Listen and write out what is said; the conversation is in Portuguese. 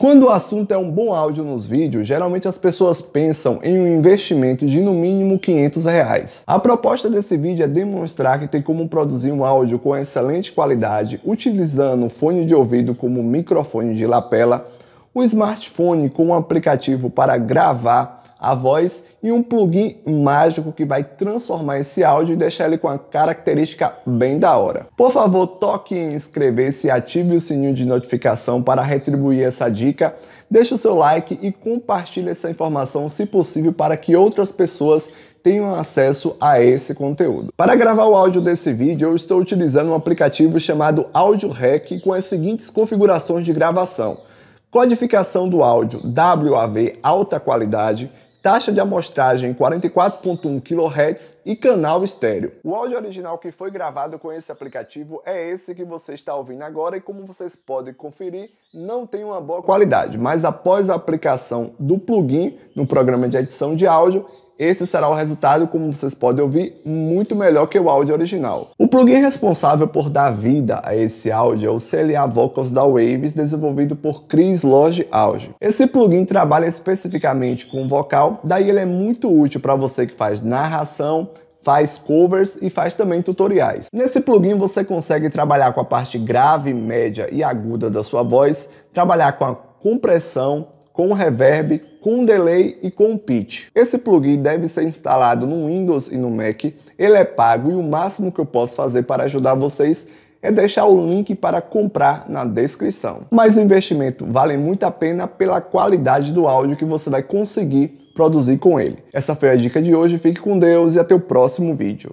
Quando o assunto é um bom áudio nos vídeos, geralmente as pessoas pensam em um investimento de no mínimo 500 reais. A proposta desse vídeo é demonstrar que tem como produzir um áudio com excelente qualidade utilizando um fone de ouvido como microfone de lapela, o smartphone com um aplicativo para gravar a voz e um plugin mágico que vai transformar esse áudio e deixar ele com a característica bem da hora. Por favor, toque em inscrever-se e ative o sininho de notificação para retribuir essa dica. Deixe o seu like e compartilhe essa informação se possível para que outras pessoas tenham acesso a esse conteúdo. Para gravar o áudio desse vídeo, eu estou utilizando um aplicativo chamado Audio Hack com as seguintes configurações de gravação. Codificação do áudio WAV alta qualidade, taxa de amostragem 44.1 kHz e canal estéreo. O áudio original que foi gravado com esse aplicativo é esse que você está ouvindo agora e como vocês podem conferir, não tem uma boa qualidade, mas após a aplicação do plugin no programa de edição de áudio, esse será o resultado, como vocês podem ouvir, muito melhor que o áudio original. O plugin responsável por dar vida a esse áudio é o CLA Vocals da Waves, desenvolvido por Chris Lodge Audio. Esse plugin trabalha especificamente com vocal, daí ele é muito útil para você que faz narração, faz covers e faz também tutoriais. Nesse plugin você consegue trabalhar com a parte grave, média e aguda da sua voz, trabalhar com a compressão, com reverb, com delay e com pitch. Esse plugin deve ser instalado no Windows e no Mac, ele é pago e o máximo que eu posso fazer para ajudar vocês é deixar o link para comprar na descrição. Mas o investimento vale muito a pena pela qualidade do áudio que você vai conseguir produzir com ele. Essa foi a dica de hoje, fique com Deus e até o próximo vídeo.